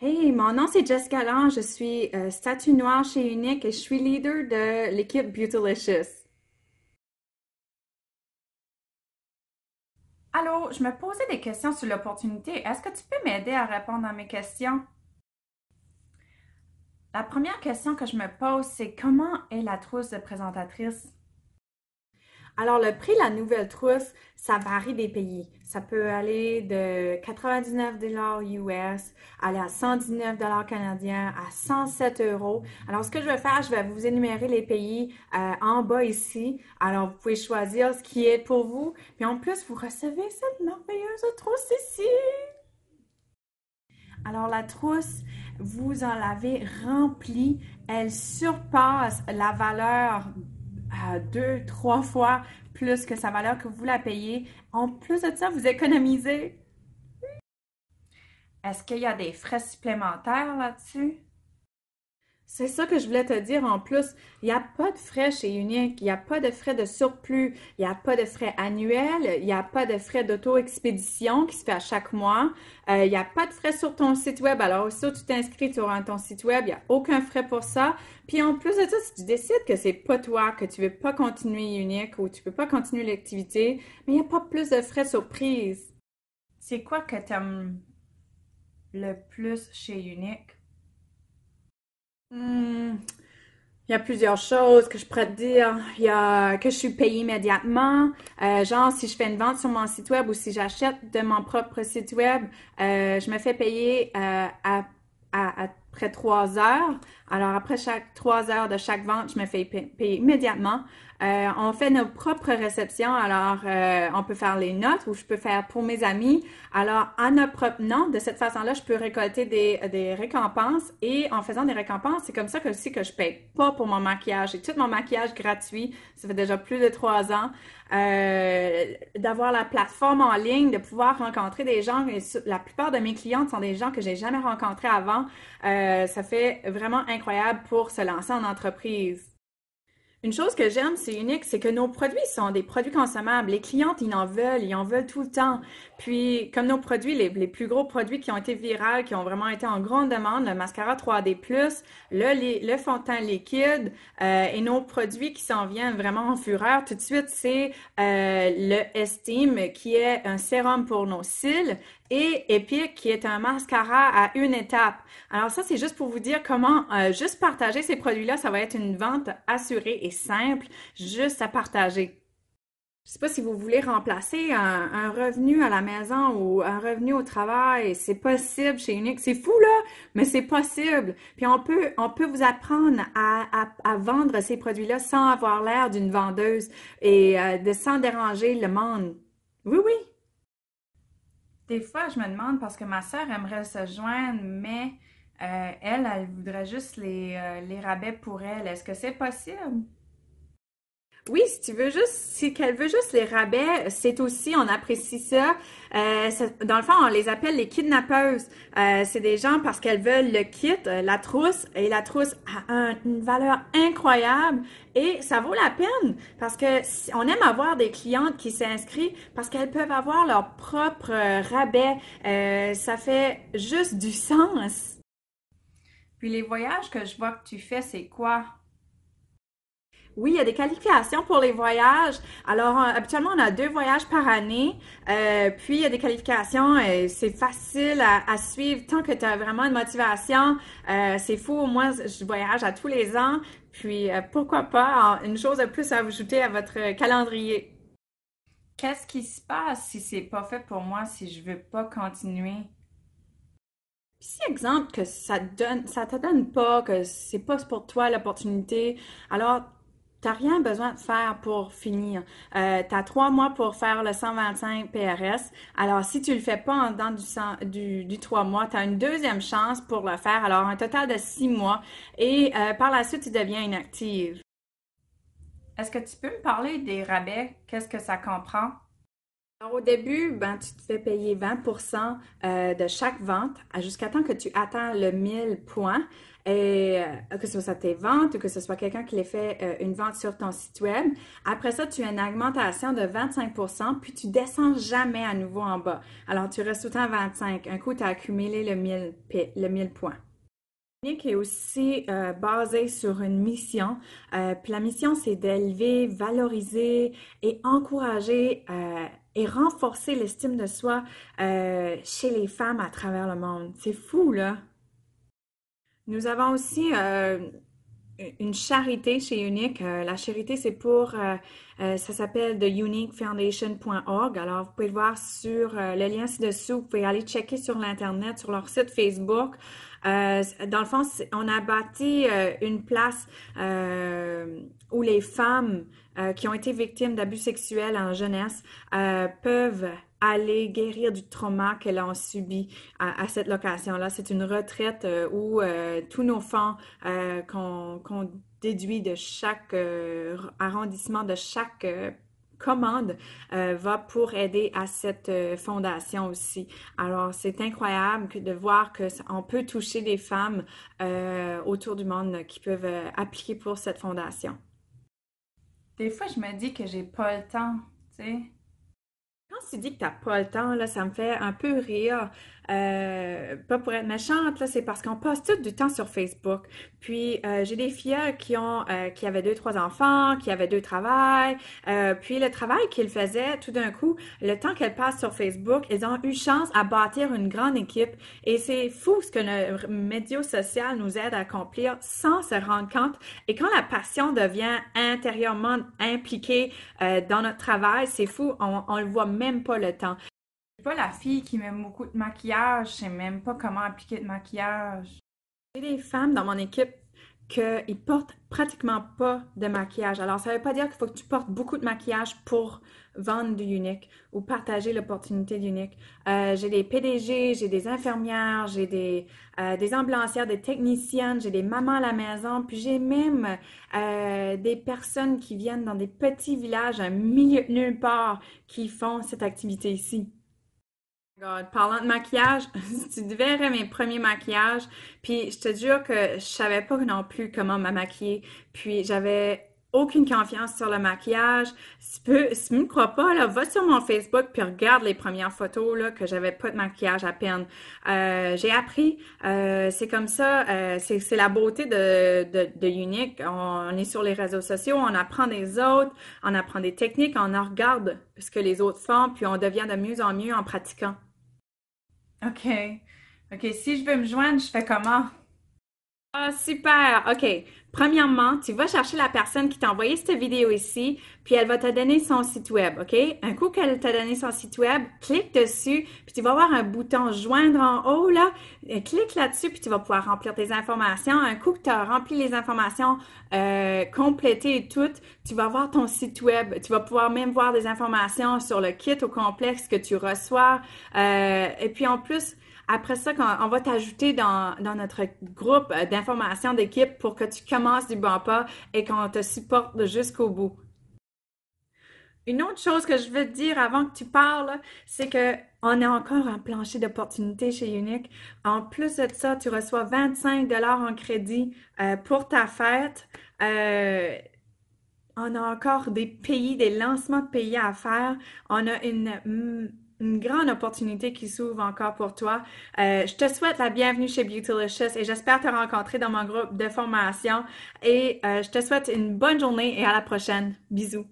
Hey, mon nom c'est Jessica Lange, je suis euh, statue noire chez Unique et je suis leader de l'équipe Beautilicious. Allô, je me posais des questions sur l'opportunité. Est-ce que tu peux m'aider à répondre à mes questions? La première question que je me pose, c'est comment est la trousse de présentatrice? Alors, le prix de la nouvelle trousse, ça varie des pays. Ça peut aller de 99 US, aller à 119 canadiens, à 107 euros. Alors, ce que je vais faire, je vais vous énumérer les pays euh, en bas ici. Alors, vous pouvez choisir ce qui est pour vous. Puis en plus, vous recevez cette merveilleuse trousse ici. Alors, la trousse, vous en l'avez remplie. Elle surpasse la valeur à deux, trois fois plus que sa valeur que vous la payez. En plus de ça, vous économisez. Est-ce qu'il y a des frais supplémentaires là-dessus? C'est ça que je voulais te dire en plus. Il n'y a pas de frais chez Unique. Il n'y a pas de frais de surplus. Il n'y a pas de frais annuels. Il n'y a pas de frais d'auto-expédition qui se fait à chaque mois. Euh, il n'y a pas de frais sur ton site web. Alors, si tu t'inscris, tu auras ton site web. Il n'y a aucun frais pour ça. Puis en plus de ça, si tu décides que c'est pas toi, que tu veux pas continuer Unique ou tu peux pas continuer l'activité, mais il n'y a pas plus de frais surprise. C'est quoi que tu aimes le plus chez Unique? Hmm. Il y a plusieurs choses que je pourrais te dire. Il y a que je suis payée immédiatement. Euh, genre, si je fais une vente sur mon site web ou si j'achète de mon propre site web, euh, je me fais payer après euh, trois heures. Alors, après chaque trois heures de chaque vente, je me fais payer immédiatement. Euh, on fait nos propres réceptions. Alors, euh, on peut faire les notes ou je peux faire pour mes amis. Alors, en notre propre nom, de cette façon-là, je peux récolter des, récompenses. Et en faisant des récompenses, c'est comme ça que aussi que je paye pas pour mon maquillage. J'ai tout mon maquillage gratuit. Ça fait déjà plus de trois ans. Euh, d'avoir la plateforme en ligne, de pouvoir rencontrer des gens. la plupart de mes clientes sont des gens que j'ai jamais rencontrés avant. ça fait vraiment incroyable pour se lancer en entreprise. Une chose que j'aime, c'est unique, c'est que nos produits sont des produits consommables. Les clientes, ils en veulent, ils en veulent tout le temps. Puis, comme nos produits, les, plus gros produits qui ont été virales, qui ont vraiment été en grande demande, le mascara 3D+, le, le fond de teint liquide euh, et nos produits qui s'en viennent vraiment en fureur tout de suite, c'est euh, le Estime, qui est un sérum pour nos cils et Epic, qui est un mascara à une étape. Alors ça, c'est juste pour vous dire comment euh, juste partager ces produits-là, ça va être une vente assurée et simple, juste à partager. Je sais pas si vous voulez remplacer un, revenu à la maison ou un revenu au travail, c'est possible chez Unique. C'est fou là, mais c'est possible. Puis on peut, on peut vous apprendre à, à, vendre ces produits-là sans avoir l'air d'une vendeuse et euh, de sans déranger le monde. Oui, oui, des fois, je me demande parce que ma sœur aimerait se joindre, mais euh, elle, elle voudrait juste euh, les rabais pour elle. Est-ce que c'est possible? Oui, si tu veux juste, si qu'elle veut juste les rabais, c'est aussi, on apprécie ça. Euh, dans le fond, on les appelle les kidnappeuses. Euh, c'est des gens parce qu'elles veulent le kit, euh, la trousse, et la trousse a une valeur incroyable et ça vaut la peine parce que on aime avoir des clientes qui s'inscrivent parce qu'elles peuvent avoir leur propre rabais. ça fait juste du sens. Puis les voyages que je vois que tu fais, c'est quoi? Oui, il y a des qualifications pour les voyages. Alors, euh, habituellement, on a deux voyages par année. Euh, puis, il y a des qualifications. et euh, c'est facile à, suivre tant que tu as vraiment une motivation. c'est fou. Moi, je voyage à tous les ans. Puis, pourquoi pas une chose de plus à ajouter à votre calendrier? Qu'est-ce qui se passe si c'est pas fait pour moi, si je veux pas continuer? si exemple que ça donne ça te donne pas que c'est pas pour toi l'opportunité alors T'as rien besoin de faire pour finir. Euh, tu as trois mois pour faire le 125 PRS. Alors, si tu le fais pas en du, du, trois mois, tu as une deuxième chance pour le faire. Alors, un total de six mois. Et euh, par la suite, tu deviens inactive. Est-ce que tu peux me parler des rabais? Qu'est-ce que ça comprend? Alors, au début, ben, tu te fais payer 20 euh, de chaque vente jusqu'à temps que tu atteins le 1000 points. Et euh, que ce soit tes ventes ou que ce soit quelqu'un qui les fait euh, une vente sur ton site web. Après ça, tu as une augmentation de 25 puis tu descends jamais à nouveau en bas. Alors, tu restes tout le temps à 25. Un coup, tu as accumulé le 1000, le 1000 points est aussi euh, basée sur une mission. Euh, la mission, c'est d'élever, valoriser et encourager euh, et renforcer l'estime de soi chez les femmes à travers le monde. C'est fou, là. Nous avons aussi une charité chez Unique. la charité, c'est pour, ça s'appelle theuniquefoundation.org. Alors, vous pouvez le voir sur le lien ci-dessous. Vous pouvez aller checker sur l'Internet, sur leur site Facebook. Euh, dans le fond, on a bâti euh, une place euh, où les femmes qui ont été victimes d'abus sexuels en jeunesse peuvent aller guérir du trauma qu'elles ont subi à, cette location-là. C'est une retraite où tous nos fonds qu'on déduit de chaque arrondissement, de chaque commande euh, va pour aider à cette euh, fondation aussi. Alors, c'est incroyable de voir qu'on peut toucher des femmes euh, autour du monde qui peuvent appliquer pour cette fondation. Des fois, je me dis que j'ai pas le temps, tu sais quand tu dis que t'as pas le temps, là, ça me fait un peu rire. Euh, pas pour être méchante, là, c'est parce qu'on passe tout du temps sur Facebook. Puis euh, j'ai des filles qui ont euh, qui avaient deux, trois enfants, qui avaient deux travails. Euh, puis le travail qu'ils faisaient, tout d'un coup, le temps qu'elles passent sur Facebook, elles ont eu chance à bâtir une grande équipe. Et c'est fou ce que le média social nous aide à accomplir sans se rendre compte. Et quand la passion devient intérieurement impliquée dans notre travail, c'est fou, on, on le voit même même pas le temps. Je suis pas la fille qui met beaucoup de maquillage, je sais même pas comment appliquer de maquillage. J'ai des femmes dans mon équipe qu'ils portent pratiquement pas de maquillage. Alors, ça ne veut pas dire qu'il faut que tu portes beaucoup de maquillage pour vendre du unique ou partager l'opportunité d'unique. Euh, j'ai des PDG, j'ai des infirmières, j'ai des, euh, des ambulancières, des techniciennes, j'ai des mamans à la maison, puis j'ai même euh, des personnes qui viennent dans des petits villages, un milieu nulle part, qui font cette activité ici. God. Parlant de maquillage, tu verrais mes premiers maquillages. Puis je te jure que je savais pas non plus comment me maquiller. Puis j'avais aucune confiance sur le maquillage. Si tu ne me crois pas, va sur mon Facebook puis regarde les premières photos là, que j'avais pas de maquillage à peine. Euh, j'ai appris, euh, c'est comme ça, euh, c'est la beauté de, de, Unique. On, est sur les réseaux sociaux, on apprend des autres, on apprend des techniques, on regarde ce que les autres font, puis on devient de mieux en mieux en pratiquant. OK. OK. Si je veux me joindre, je fais comment? Ah, super! OK. Premièrement, tu vas chercher la personne qui t'a envoyé cette vidéo ici, puis elle va te donner son site web, OK? Un coup qu'elle t'a donné son site web, clique dessus, puis tu vas voir un bouton joindre en haut, là. Clique là-dessus, puis tu vas pouvoir remplir tes informations. Un coup que tu as rempli les informations euh, complétées et toutes, tu vas voir ton site web. Tu vas pouvoir même voir des informations sur le kit au complexe que tu reçois. Euh, et puis en plus, après ça, on va t'ajouter dans, dans, notre groupe euh, d'information d'équipe pour que tu commences du bon pas et qu'on te supporte jusqu'au bout. Une autre chose que je veux te dire avant que tu parles, c'est que on a encore un plancher d'opportunités chez Unique. En plus de ça, tu reçois 25 dollars en crédit euh, pour ta fête. Euh, on a encore des pays, des lancements de pays à faire. On a une hmm, une grande opportunité qui s'ouvre encore pour toi. Euh, je te souhaite la bienvenue chez Beautylicious et j'espère te rencontrer dans mon groupe de formation. Et euh, je te souhaite une bonne journée et à la prochaine. Bisous.